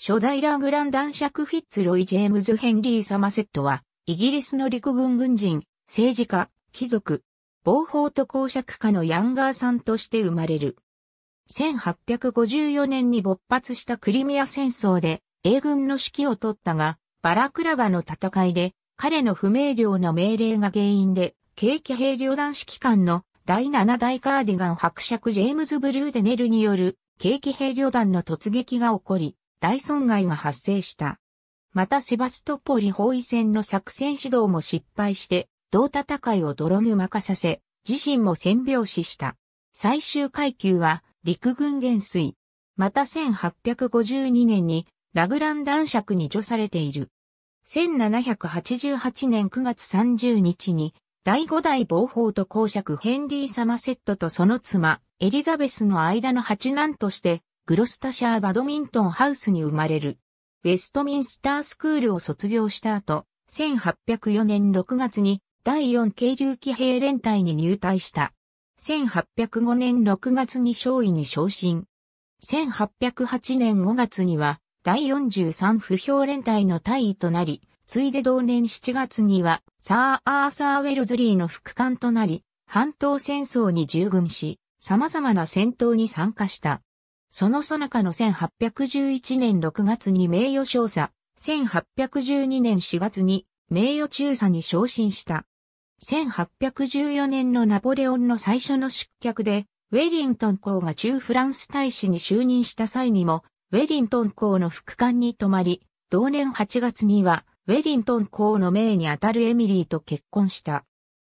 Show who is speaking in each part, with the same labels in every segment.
Speaker 1: 初代ラグラン男爵フィッツロイ・ジェームズ・ヘンリー・サマセットは、イギリスの陸軍軍人、政治家、貴族、暴法と公爵家のヤンガーさんとして生まれる。1854年に勃発したクリミア戦争で英軍の指揮を取ったが、バラクラバの戦いで彼の不明瞭な命令が原因で、軽気兵旅団指揮官の第7大カーディガン伯爵ジェームズ・ブルーデネルによる軽気兵旅団の突撃が起こり、大損害が発生した。またセバストポリ包囲戦の作戦指導も失敗して、同戦いを泥沼化させ、自身も戦病死した。最終階級は陸軍元帥。また1852年にラグラン男爵に除されている。1788年9月30日に第五代暴法と公爵ヘンリー・サマセットとその妻エリザベスの間の八男としてグロスタシャーバドミントンハウスに生まれる。ウェストミンスタースクールを卒業した後、1804年6月に第4軽流騎兵連隊に入隊した。1805年6月に少尉に昇進。1808年5月には第43不評連隊の大位となり、ついで同年7月にはサー・アーサー・ウェルズリーの副官となり、半島戦争に従軍し、様々な戦闘に参加した。その最中の1811年6月に名誉少佐、1812年4月に名誉中佐に昇進した。1814年のナポレオンの最初の出客で、ウェリントン公が中フランス大使に就任した際にも、ウェリントン公の副官に泊まり、同年8月には、ウェリントン公の命にあたるエミリーと結婚した。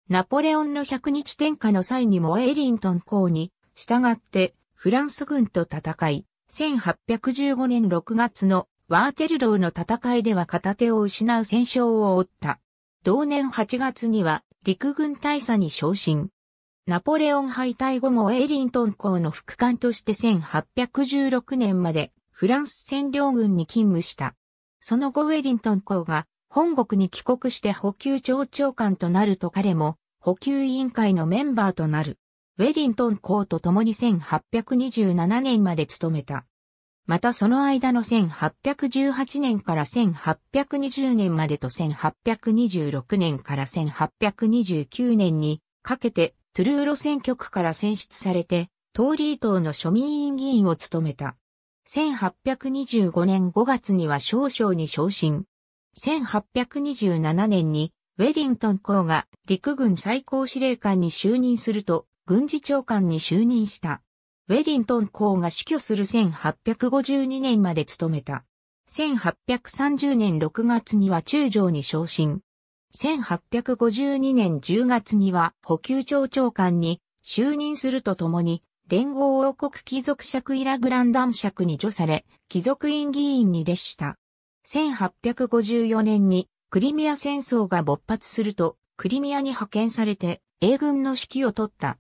Speaker 1: ナポレオンの100日天下の際にもウェリントン公に、従って、フランス軍と戦い、1815年6月のワーテルローの戦いでは片手を失う戦勝を負った。同年8月には陸軍大佐に昇進。ナポレオン敗退後もエリントン校の副官として1816年までフランス占領軍に勤務した。その後ウェリントン校が本国に帰国して補給庁長官となると彼も補給委員会のメンバーとなる。ウェリントン校と共に1827年まで務めた。またその間の1818年から1820年までと1826年から1829年にかけてトゥルーロ選挙区から選出されてトーリー党の庶民委員議員を務めた。1825年5月には少々に昇進。1827年にウェリントン校が陸軍最高司令官に就任すると軍事長官に就任した。ウェリントン公が死去する1852年まで務めた。1830年6月には中将に昇進。1852年10月には補給長長官に就任するとともに、連合王国貴族爵イラグランダム爵に除され、貴族院議員に列した。1854年にクリミア戦争が勃発すると、クリミアに派遣されて英軍の指揮を取った。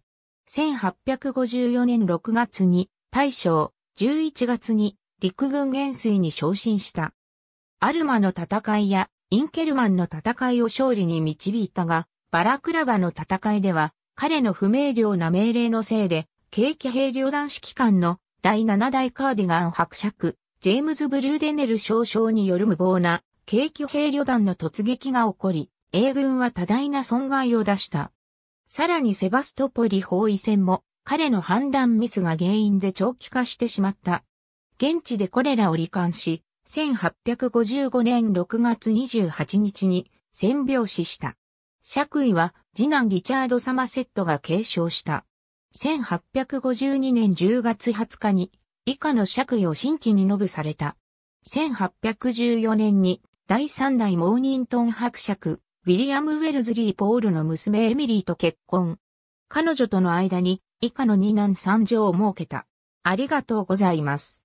Speaker 1: 1854年6月に大将、11月に陸軍元帥に昇進した。アルマの戦いやインケルマンの戦いを勝利に導いたが、バラクラバの戦いでは彼の不明瞭な命令のせいで、軽騎兵旅団指揮官の第7代カーディガン伯爵、ジェームズ・ブルーデネル少将による無謀な軽騎兵旅団の突撃が起こり、英軍は多大な損害を出した。さらにセバストポリ包囲戦も彼の判断ミスが原因で長期化してしまった。現地でこれらを罹患し、1855年6月28日に戦病死した。爵位は次男リチャード・サマセットが継承した。1852年10月20日に以下の爵位を新規に述ぶされた。1814年に第3代モーニントン伯爵、ウィリアム・ウェルズリー・ポールの娘エミリーと結婚。彼女との間に以下の二男三女を設けた。ありがとうございます。